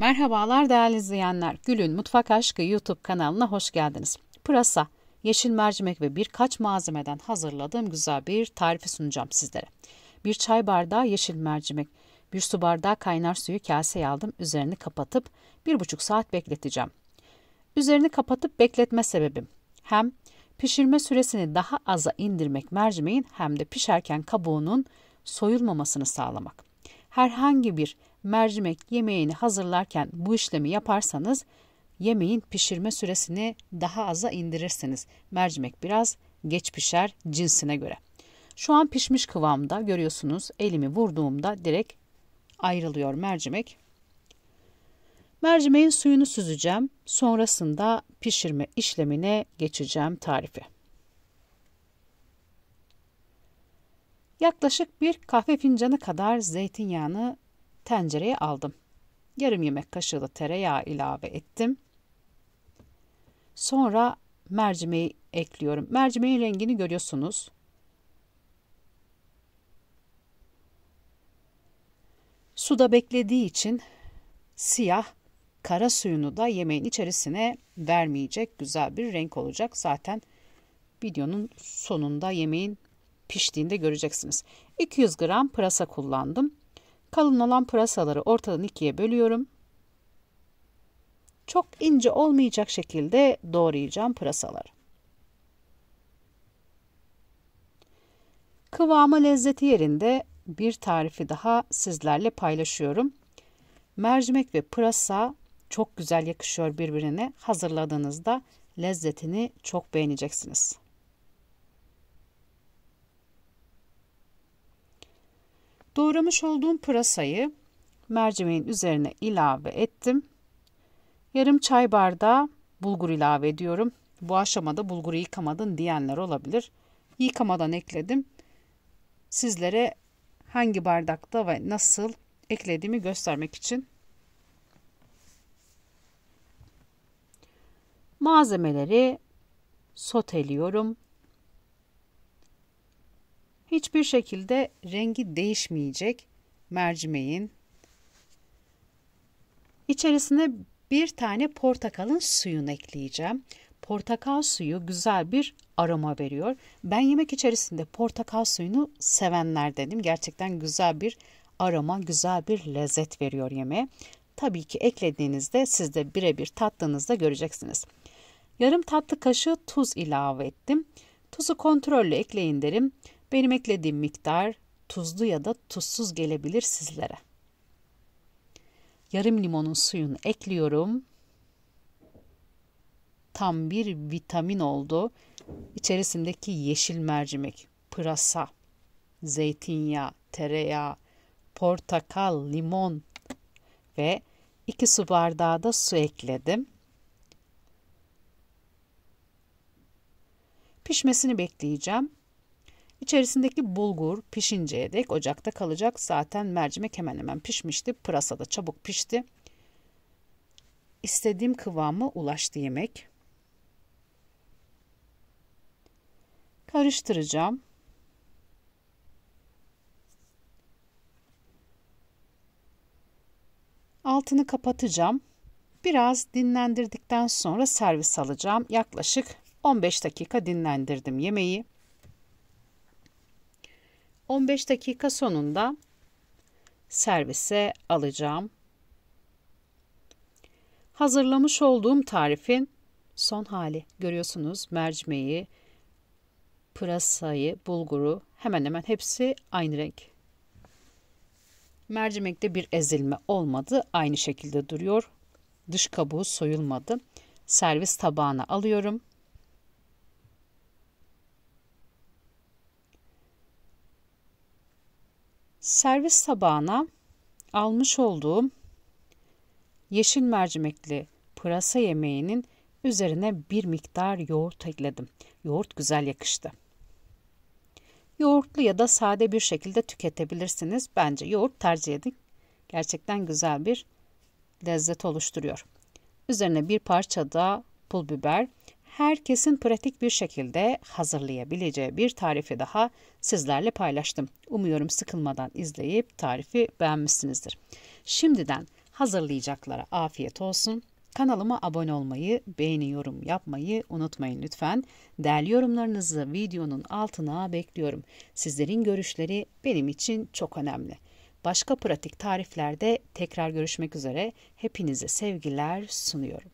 Merhabalar değerli izleyenler. Gül'ün Mutfak Aşkı YouTube kanalına hoş geldiniz. Pırasa, yeşil mercimek ve birkaç malzemeden hazırladığım güzel bir tarifi sunacağım sizlere. Bir çay bardağı yeşil mercimek, bir su bardağı kaynar suyu kaseye aldım. Üzerini kapatıp bir buçuk saat bekleteceğim. Üzerini kapatıp bekletme sebebim hem pişirme süresini daha aza indirmek mercimeğin hem de pişerken kabuğunun soyulmamasını sağlamak. Herhangi bir mercimek yemeğini hazırlarken bu işlemi yaparsanız yemeğin pişirme süresini daha aza indirirsiniz. Mercimek biraz geç pişer cinsine göre. Şu an pişmiş kıvamda görüyorsunuz elimi vurduğumda direkt ayrılıyor mercimek. Mercimeğin suyunu süzeceğim. Sonrasında pişirme işlemine geçeceğim tarifi. Yaklaşık bir kahve fincanı kadar zeytinyağını tencereye aldım. Yarım yemek kaşığı da tereyağı ilave ettim. Sonra mercimeği ekliyorum. Mercimeğin rengini görüyorsunuz. Suda beklediği için siyah kara suyunu da yemeğin içerisine vermeyecek güzel bir renk olacak. Zaten videonun sonunda yemeğin piştiğinde göreceksiniz. 200 gram pırasa kullandım. Kalın olan pırasaları ortadan ikiye bölüyorum. Çok ince olmayacak şekilde doğrayacağım pırasaları. Kıvamı lezzeti yerinde bir tarifi daha sizlerle paylaşıyorum. Mercimek ve pırasa çok güzel yakışıyor birbirine. Hazırladığınızda lezzetini çok beğeneceksiniz. Doğramış olduğum pırasayı mercimeğin üzerine ilave ettim. Yarım çay bardağı bulgur ilave ediyorum. Bu aşamada bulguru yıkamadın diyenler olabilir. Yıkamadan ekledim. Sizlere hangi bardakta ve nasıl eklediğimi göstermek için. Malzemeleri soteliyorum hiçbir şekilde rengi değişmeyecek mercimeğin. İçerisine bir tane portakalın suyunu ekleyeceğim. Portakal suyu güzel bir aroma veriyor. Ben yemek içerisinde portakal suyunu sevenler dedim. Gerçekten güzel bir aroma, güzel bir lezzet veriyor yemeğe. Tabii ki eklediğinizde siz de birebir tattığınızda göreceksiniz. Yarım tatlı kaşığı tuz ilave ettim. Tuzu kontrollü ekleyin derim. Benim eklediğim miktar tuzlu ya da tuzsuz gelebilir sizlere. Yarım limonun suyunu ekliyorum. Tam bir vitamin oldu. İçerisindeki yeşil mercimek, pırasa, zeytinyağı, tereyağı, portakal, limon ve 2 su bardağı da su ekledim. Pişmesini bekleyeceğim. İçerisindeki bulgur pişinceye dek ocakta kalacak. Zaten mercimek hemen hemen pişmişti. Pırasa da çabuk pişti. İstediğim kıvamı ulaştı yemek. Karıştıracağım. Altını kapatacağım. Biraz dinlendirdikten sonra servis alacağım. Yaklaşık 15 dakika dinlendirdim yemeği. 15 dakika sonunda servise alacağım. Hazırlamış olduğum tarifin son hali. Görüyorsunuz mercimeği, pırasayı, bulguru hemen hemen hepsi aynı renk. Mercimekte bir ezilme olmadı. Aynı şekilde duruyor. Dış kabuğu soyulmadı. Servis tabağına alıyorum. Servis tabağına almış olduğum yeşil mercimekli pırasa yemeğinin üzerine bir miktar yoğurt ekledim. Yoğurt güzel yakıştı. Yoğurtlu ya da sade bir şekilde tüketebilirsiniz. Bence yoğurt tercih edin. Gerçekten güzel bir lezzet oluşturuyor. Üzerine bir parça da pul biber, herkesin pratik bir şekilde hazırlayabileceği bir tarifi daha sizlerle paylaştım. Umuyorum sıkılmadan izleyip tarifi beğenmişsinizdir. Şimdiden hazırlayacaklara afiyet olsun. Kanalıma abone olmayı, beğeni yorum yapmayı unutmayın lütfen. Değerli yorumlarınızı videonun altına bekliyorum. Sizlerin görüşleri benim için çok önemli. Başka pratik tariflerde tekrar görüşmek üzere. Hepinize sevgiler sunuyorum.